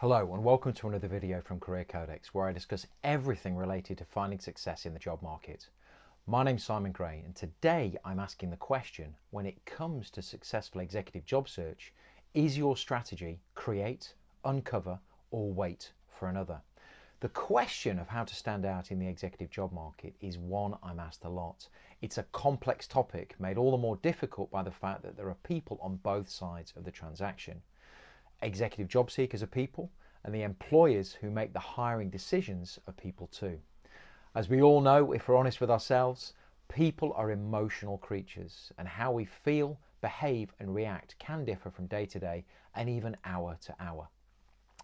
Hello and welcome to another video from Career Codex where I discuss everything related to finding success in the job market. My name's Simon Gray and today I'm asking the question when it comes to successful executive job search, is your strategy create, uncover or wait for another? The question of how to stand out in the executive job market is one I'm asked a lot. It's a complex topic made all the more difficult by the fact that there are people on both sides of the transaction executive job seekers are people, and the employers who make the hiring decisions are people too. As we all know, if we're honest with ourselves, people are emotional creatures, and how we feel, behave, and react can differ from day to day and even hour to hour.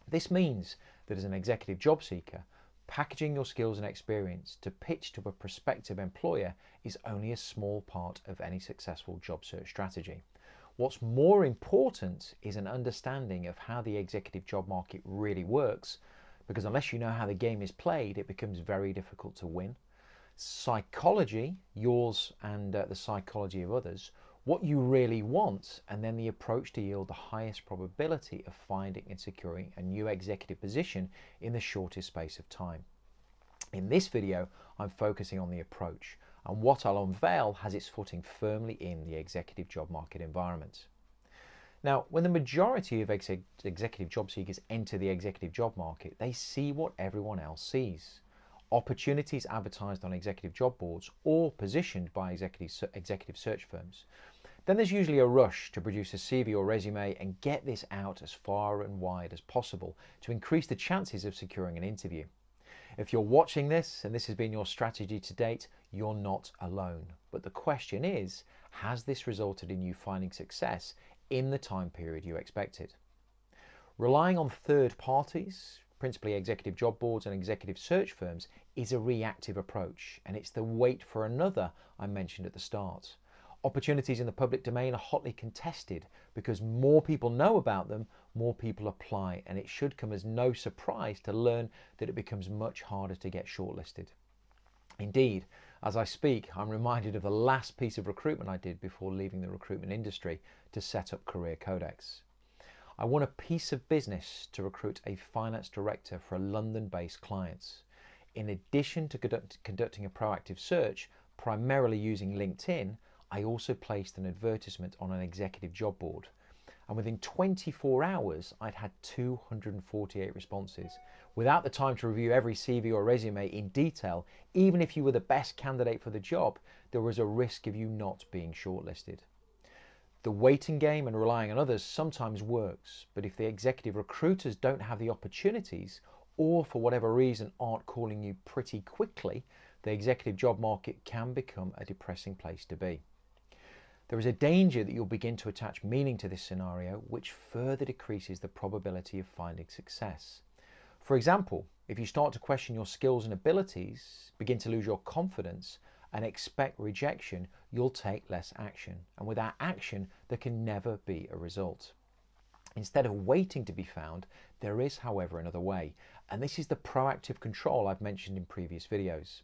This means that as an executive job seeker, packaging your skills and experience to pitch to a prospective employer is only a small part of any successful job search strategy. What's more important is an understanding of how the executive job market really works, because unless you know how the game is played, it becomes very difficult to win. Psychology, yours and uh, the psychology of others, what you really want, and then the approach to yield the highest probability of finding and securing a new executive position in the shortest space of time. In this video, I'm focusing on the approach and what I'll unveil has its footing firmly in the executive job market environment. Now, when the majority of ex executive job seekers enter the executive job market, they see what everyone else sees. Opportunities advertised on executive job boards or positioned by executive, executive search firms. Then there's usually a rush to produce a CV or resume and get this out as far and wide as possible to increase the chances of securing an interview. If you're watching this and this has been your strategy to date, you're not alone. But the question is, has this resulted in you finding success in the time period you expected? Relying on third parties, principally executive job boards and executive search firms, is a reactive approach, and it's the wait for another I mentioned at the start. Opportunities in the public domain are hotly contested because more people know about them, more people apply, and it should come as no surprise to learn that it becomes much harder to get shortlisted. Indeed, as I speak, I'm reminded of the last piece of recruitment I did before leaving the recruitment industry to set up Career Codex. I want a piece of business to recruit a finance director for a London based client. In addition to conduct conducting a proactive search, primarily using LinkedIn, I also placed an advertisement on an executive job board and within 24 hours, I'd had 248 responses. Without the time to review every CV or resume in detail, even if you were the best candidate for the job, there was a risk of you not being shortlisted. The waiting game and relying on others sometimes works, but if the executive recruiters don't have the opportunities or for whatever reason aren't calling you pretty quickly, the executive job market can become a depressing place to be. There is a danger that you'll begin to attach meaning to this scenario, which further decreases the probability of finding success. For example, if you start to question your skills and abilities, begin to lose your confidence, and expect rejection, you'll take less action. And without action, there can never be a result. Instead of waiting to be found, there is, however, another way. And this is the proactive control I've mentioned in previous videos.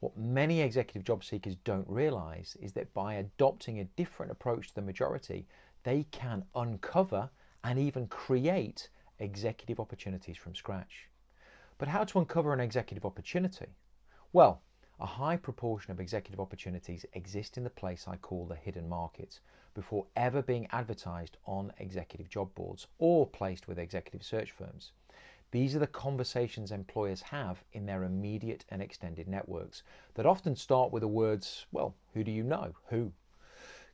What many executive job seekers don't realize is that by adopting a different approach to the majority, they can uncover and even create executive opportunities from scratch. But how to uncover an executive opportunity? Well, a high proportion of executive opportunities exist in the place I call the hidden market before ever being advertised on executive job boards or placed with executive search firms. These are the conversations employers have in their immediate and extended networks that often start with the words, well, who do you know? Who?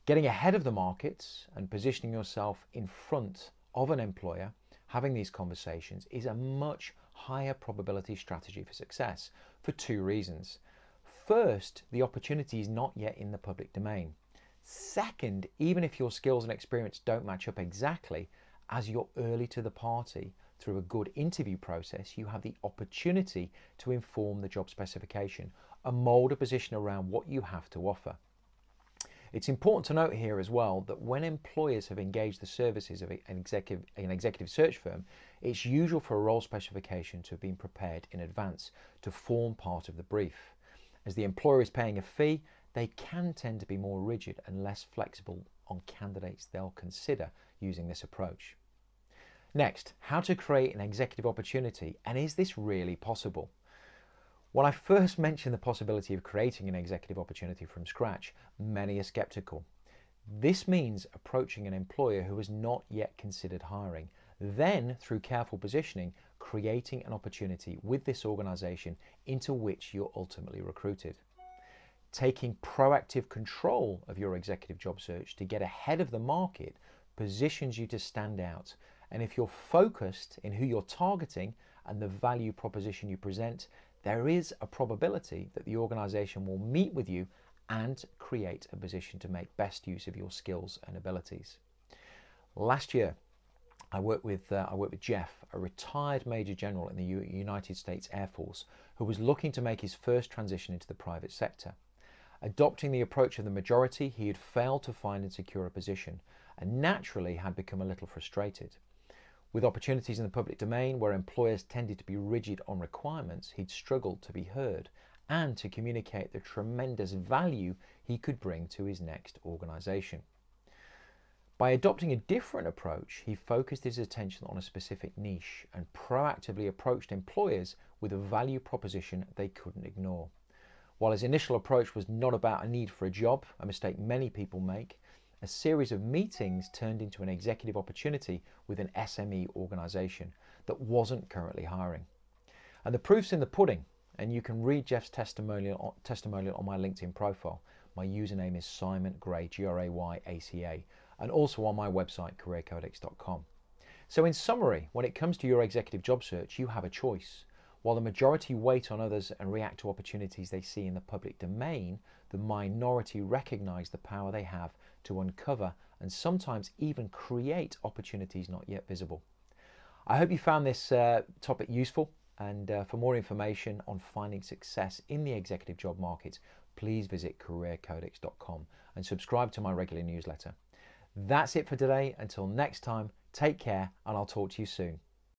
Getting ahead of the markets and positioning yourself in front of an employer having these conversations is a much higher probability strategy for success for two reasons. First, the opportunity is not yet in the public domain. Second, even if your skills and experience don't match up exactly, as you're early to the party, through a good interview process, you have the opportunity to inform the job specification and mould a position around what you have to offer. It's important to note here as well that when employers have engaged the services of an executive, an executive search firm, it's usual for a role specification to have been prepared in advance to form part of the brief. As the employer is paying a fee, they can tend to be more rigid and less flexible on candidates they'll consider using this approach. Next, how to create an executive opportunity and is this really possible? When I first mentioned the possibility of creating an executive opportunity from scratch, many are skeptical. This means approaching an employer who has not yet considered hiring. Then, through careful positioning, creating an opportunity with this organization into which you're ultimately recruited. Taking proactive control of your executive job search to get ahead of the market positions you to stand out and if you're focused in who you're targeting and the value proposition you present, there is a probability that the organization will meet with you and create a position to make best use of your skills and abilities. Last year, I worked with uh, I worked with Jeff, a retired major general in the U United States Air Force, who was looking to make his first transition into the private sector. Adopting the approach of the majority, he had failed to find and secure a position, and naturally had become a little frustrated. With opportunities in the public domain where employers tended to be rigid on requirements, he'd struggled to be heard and to communicate the tremendous value he could bring to his next organisation. By adopting a different approach, he focused his attention on a specific niche and proactively approached employers with a value proposition they couldn't ignore. While his initial approach was not about a need for a job, a mistake many people make, a series of meetings turned into an executive opportunity with an SME organization that wasn't currently hiring. And the proof's in the pudding, and you can read Jeff's testimonial, testimonial on my LinkedIn profile. My username is Simon Gray, G R A Y A C A, and also on my website, careercodex.com. So, in summary, when it comes to your executive job search, you have a choice. While the majority wait on others and react to opportunities they see in the public domain, the minority recognise the power they have to uncover and sometimes even create opportunities not yet visible. I hope you found this uh, topic useful and uh, for more information on finding success in the executive job market, please visit careercodex.com and subscribe to my regular newsletter. That's it for today. Until next time, take care and I'll talk to you soon.